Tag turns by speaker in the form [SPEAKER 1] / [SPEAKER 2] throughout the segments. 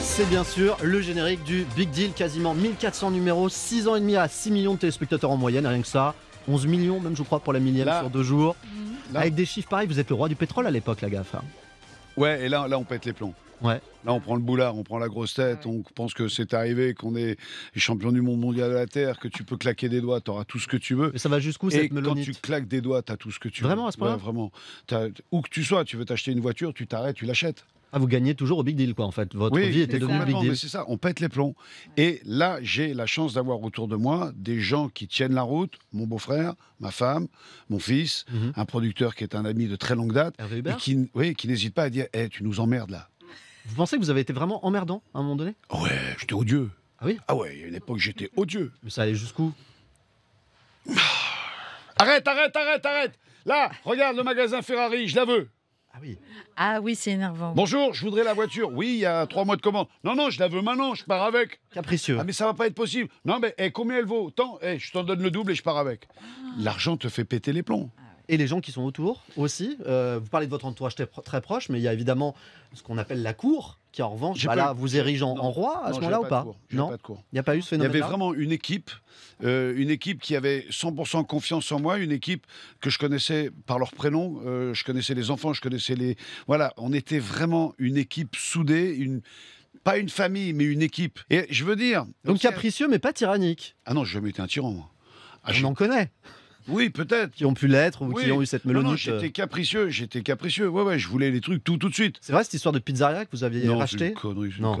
[SPEAKER 1] C'est bien sûr le générique du Big Deal, quasiment 1400 numéros, 6 ans et demi à 6 millions de téléspectateurs en moyenne, rien que ça. 11 millions même je crois pour la millième sur deux jours. Mhm. Avec des chiffres pareils, vous êtes le roi du pétrole à l'époque la gaffe. Hein.
[SPEAKER 2] Ouais, et là, là on pète les plombs. Ouais. Là, on prend le boulard, on prend la grosse tête, on pense que c'est arrivé, qu'on est champion du monde mondial de la Terre, que tu peux claquer des doigts, tu auras tout ce que tu veux. Mais ça va jusqu'où cette Quand tu claques des doigts, tu tout ce que tu veux. Vraiment à ce point Vraiment. Où que tu sois, tu veux t'acheter une voiture, tu t'arrêtes, tu l'achètes. Ah, vous gagnez toujours au big deal, quoi, en fait. Votre vie était devenue big deal. C'est ça, on pète les plombs. Et là, j'ai la chance d'avoir autour de moi des gens qui tiennent la route. Mon beau-frère, ma femme, mon fils, mhm. un producteur qui est un ami de très longue date. Hervé et qui, oui, qui n'hésite pas à dire Eh, tu nous emmerdes là. Vous pensez que vous avez été vraiment emmerdant à un moment donné Ouais, j'étais odieux. Ah oui Ah ouais, il y a une époque, j'étais odieux. Mais ça allait jusqu'où ah. Arrête, arrête, arrête, arrête Là, regarde le magasin Ferrari, je la veux
[SPEAKER 1] ah, ah oui. c'est énervant.
[SPEAKER 2] Bonjour, je voudrais la voiture. Oui, il y a trois mois de commande. Non, non, je la veux maintenant, je pars avec. Capricieux. Ah, mais ça va pas être possible. Non, mais et eh, combien elle vaut Tant,
[SPEAKER 1] eh, je t'en donne le double et je pars avec. Ah. L'argent te fait péter les plombs. Ah et les gens qui sont autour aussi. Euh, vous parlez de votre entourage très, très proche, mais il y a évidemment ce qu'on appelle la cour, qui en revanche, bah vous érige en roi à ce moment-là ou pas, Non, il n'y a pas eu ce phénomène. Il y avait
[SPEAKER 2] vraiment une équipe, euh, une équipe qui avait 100% confiance en moi, une équipe que je connaissais par leur prénom, euh, je connaissais les enfants, je connaissais les. Voilà, on était vraiment une équipe soudée, une pas une famille, mais une équipe. Et je veux dire. Donc capricieux, mais pas tyrannique. Ah non, n'ai jamais été un tyran, moi. Ah, on je... en connaît. Oui,
[SPEAKER 1] peut-être. Qui ont pu l'être
[SPEAKER 2] ou qui ont eu cette mélodie. Euh. j'étais capricieux, j'étais capricieux. Ouais, ouais, je voulais les trucs tout, tout de suite. C'est vrai cette histoire de pizzeria que vous aviez non, racheté une connerie, une Non,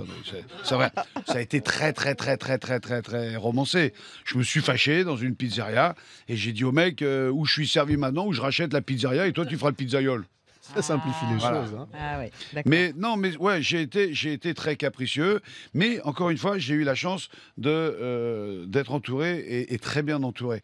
[SPEAKER 2] c'est vrai. Ça a été très, très, très, très, très, très, très romancé. Je me suis fâché dans une pizzeria et j'ai dit au mec euh, où je suis servi maintenant, où je rachète la pizzeria et toi tu feras le pizzaiole. Ça simplifie les choses. Hein.
[SPEAKER 1] Ah mais
[SPEAKER 2] non, mais ouais, j'ai été, j'ai été très capricieux. Mais encore une fois, j'ai eu la chance de euh, d'être entouré et, très bien entouré.